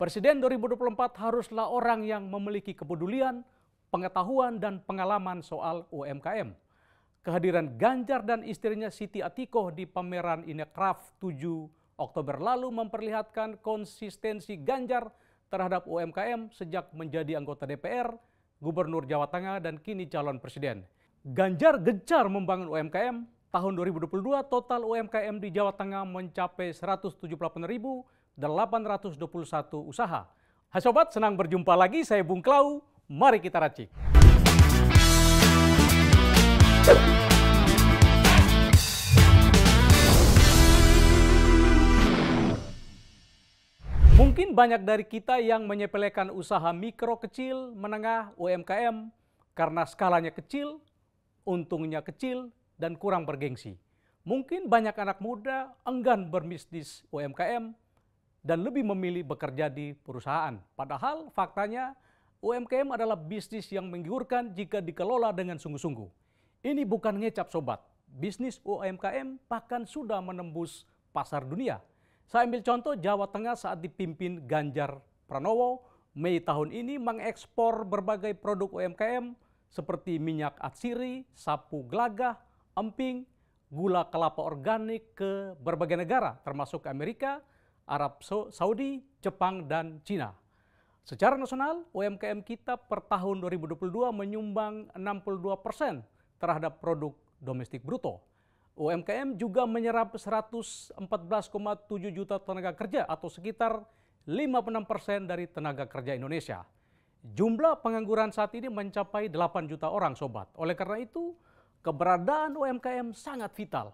Presiden 2024 haruslah orang yang memiliki kepedulian, pengetahuan, dan pengalaman soal UMKM. Kehadiran Ganjar dan istrinya Siti Atikoh di pameran Inekraf 7 Oktober lalu memperlihatkan konsistensi Ganjar terhadap UMKM sejak menjadi anggota DPR, Gubernur Jawa Tengah, dan kini calon presiden. Ganjar gencar membangun UMKM. Tahun 2022 total UMKM di Jawa Tengah mencapai 178 ribu, 821 usaha. Hai sobat, senang berjumpa lagi. Saya Bung Klau. Mari kita racik. Mungkin banyak dari kita yang menyepelekan usaha mikro kecil, menengah, UMKM karena skalanya kecil, untungnya kecil, dan kurang bergengsi. Mungkin banyak anak muda enggan berbisnis UMKM dan lebih memilih bekerja di perusahaan. Padahal faktanya UMKM adalah bisnis yang menggiurkan jika dikelola dengan sungguh-sungguh. Ini bukan ngecap sobat. Bisnis UMKM bahkan sudah menembus pasar dunia. Saya ambil contoh Jawa Tengah saat dipimpin Ganjar Pranowo, Mei tahun ini mengekspor berbagai produk UMKM seperti minyak atsiri, sapu gelagah, emping, gula kelapa organik ke berbagai negara termasuk Amerika, Arab Saudi, Jepang, dan Cina. Secara nasional, UMKM kita per tahun 2022 menyumbang 62 persen terhadap produk domestik bruto. UMKM juga menyerap 114,7 juta tenaga kerja atau sekitar 56 persen dari tenaga kerja Indonesia. Jumlah pengangguran saat ini mencapai 8 juta orang sobat. Oleh karena itu, keberadaan UMKM sangat vital.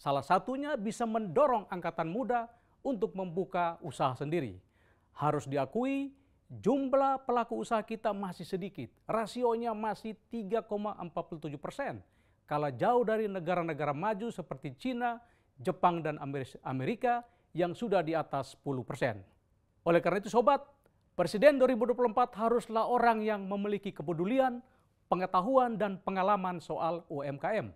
Salah satunya bisa mendorong angkatan muda untuk membuka usaha sendiri. Harus diakui, jumlah pelaku usaha kita masih sedikit. Rasionya masih 3,47 persen. Kalau jauh dari negara-negara maju seperti Cina, Jepang, dan Amerika yang sudah di atas 10 persen. Oleh karena itu sobat, Presiden 2024 haruslah orang yang memiliki kepedulian, pengetahuan, dan pengalaman soal UMKM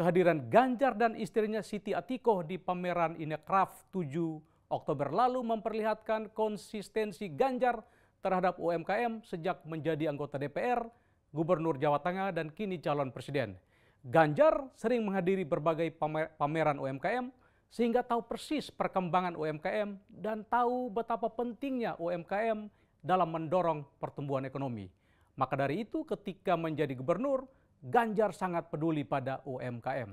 kehadiran Ganjar dan istrinya Siti Atikoh di pameran Inekraf 7 Oktober lalu memperlihatkan konsistensi Ganjar terhadap UMKM sejak menjadi anggota DPR, Gubernur Jawa Tengah, dan kini calon presiden. Ganjar sering menghadiri berbagai pameran UMKM sehingga tahu persis perkembangan UMKM dan tahu betapa pentingnya UMKM dalam mendorong pertumbuhan ekonomi. Maka dari itu ketika menjadi gubernur, Ganjar sangat peduli pada UMKM.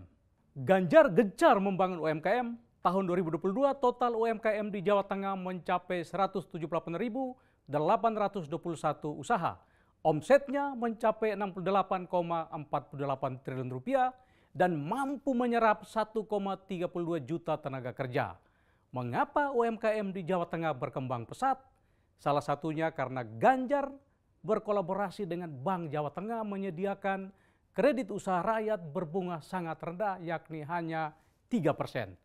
Ganjar gencar membangun UMKM. Tahun 2022 total UMKM di Jawa Tengah mencapai 178.821 usaha. Omsetnya mencapai 68,48 triliun rupiah dan mampu menyerap 1,32 juta tenaga kerja. Mengapa UMKM di Jawa Tengah berkembang pesat? Salah satunya karena Ganjar berkolaborasi dengan Bank Jawa Tengah menyediakan kredit usaha rakyat berbunga sangat rendah yakni hanya 3 persen.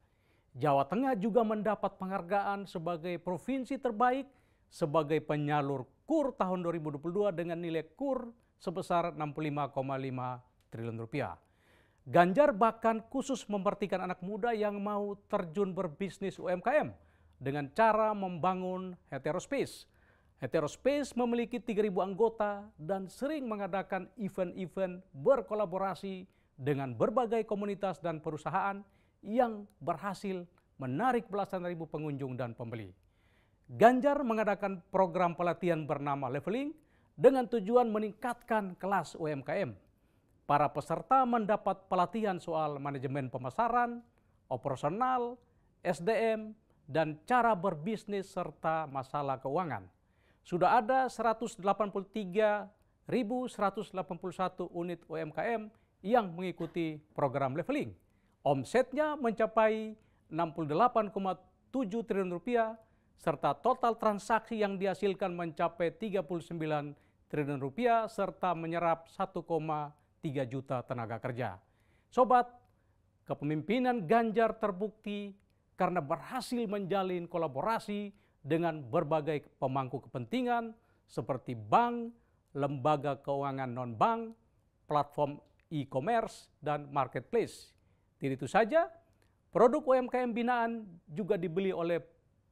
Jawa Tengah juga mendapat penghargaan sebagai provinsi terbaik sebagai penyalur KUR tahun 2022 dengan nilai KUR sebesar 65,5 triliun rupiah. Ganjar bahkan khusus mempertikan anak muda yang mau terjun berbisnis UMKM dengan cara membangun heterospace Heterospace memiliki 3.000 anggota dan sering mengadakan event-event berkolaborasi dengan berbagai komunitas dan perusahaan yang berhasil menarik belasan ribu pengunjung dan pembeli. Ganjar mengadakan program pelatihan bernama Leveling dengan tujuan meningkatkan kelas UMKM. Para peserta mendapat pelatihan soal manajemen pemasaran, operasional, SDM, dan cara berbisnis serta masalah keuangan sudah ada 183.181 unit UMKM yang mengikuti program leveling. Omsetnya mencapai 68,7 triliun rupiah serta total transaksi yang dihasilkan mencapai 39 triliun rupiah serta menyerap 1,3 juta tenaga kerja. Sobat, kepemimpinan Ganjar terbukti karena berhasil menjalin kolaborasi dengan berbagai pemangku kepentingan seperti bank, lembaga keuangan non-bank, platform e-commerce, dan marketplace. Tidak itu saja, produk UMKM binaan juga dibeli oleh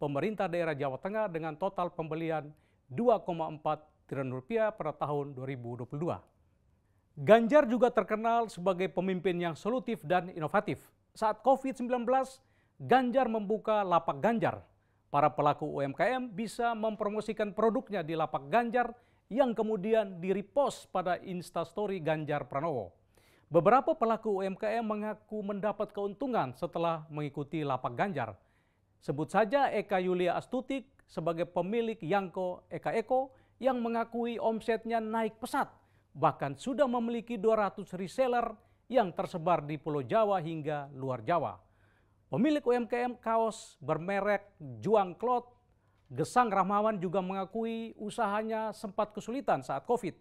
pemerintah daerah Jawa Tengah dengan total pembelian 2,4 triliun rupiah pada tahun 2022. Ganjar juga terkenal sebagai pemimpin yang solutif dan inovatif. Saat COVID-19, Ganjar membuka lapak Ganjar Para pelaku UMKM bisa mempromosikan produknya di lapak Ganjar yang kemudian direpost pada instastory Ganjar Pranowo. Beberapa pelaku UMKM mengaku mendapat keuntungan setelah mengikuti lapak Ganjar. Sebut saja Eka Yulia Astutik sebagai pemilik Yangko Eka Eko yang mengakui omsetnya naik pesat, bahkan sudah memiliki 200 reseller yang tersebar di Pulau Jawa hingga luar Jawa. Pemilik UMKM kaos bermerek Juang Klot, Gesang Rahmawan juga mengakui usahanya sempat kesulitan saat COVID.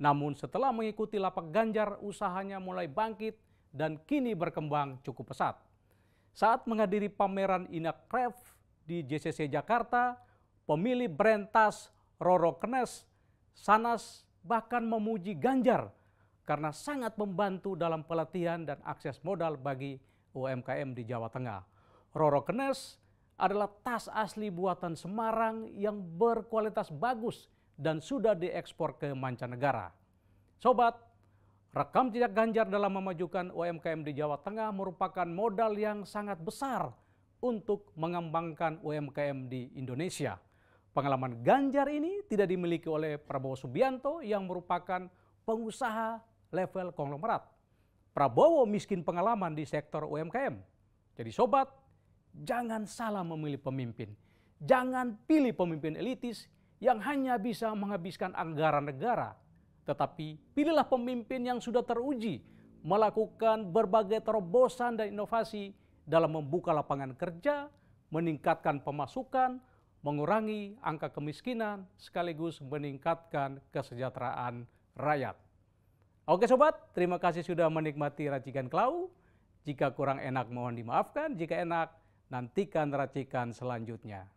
Namun setelah mengikuti lapak ganjar, usahanya mulai bangkit dan kini berkembang cukup pesat. Saat menghadiri pameran Craft di JCC Jakarta, pemilih brand tas Roro Kenes, Sanas bahkan memuji Ganjar karena sangat membantu dalam pelatihan dan akses modal bagi UMKM di Jawa Tengah. Roro Kenes adalah tas asli buatan Semarang yang berkualitas bagus dan sudah diekspor ke mancanegara. Sobat, rekam jejak Ganjar dalam memajukan UMKM di Jawa Tengah merupakan modal yang sangat besar untuk mengembangkan UMKM di Indonesia. Pengalaman Ganjar ini tidak dimiliki oleh Prabowo Subianto yang merupakan pengusaha level konglomerat. Prabowo miskin pengalaman di sektor UMKM. Jadi sobat, jangan salah memilih pemimpin. Jangan pilih pemimpin elitis yang hanya bisa menghabiskan anggaran negara. Tetapi pilihlah pemimpin yang sudah teruji melakukan berbagai terobosan dan inovasi dalam membuka lapangan kerja, meningkatkan pemasukan, mengurangi angka kemiskinan, sekaligus meningkatkan kesejahteraan rakyat. Oke sobat, terima kasih sudah menikmati racikan Klau. Jika kurang enak mohon dimaafkan, jika enak nantikan racikan selanjutnya.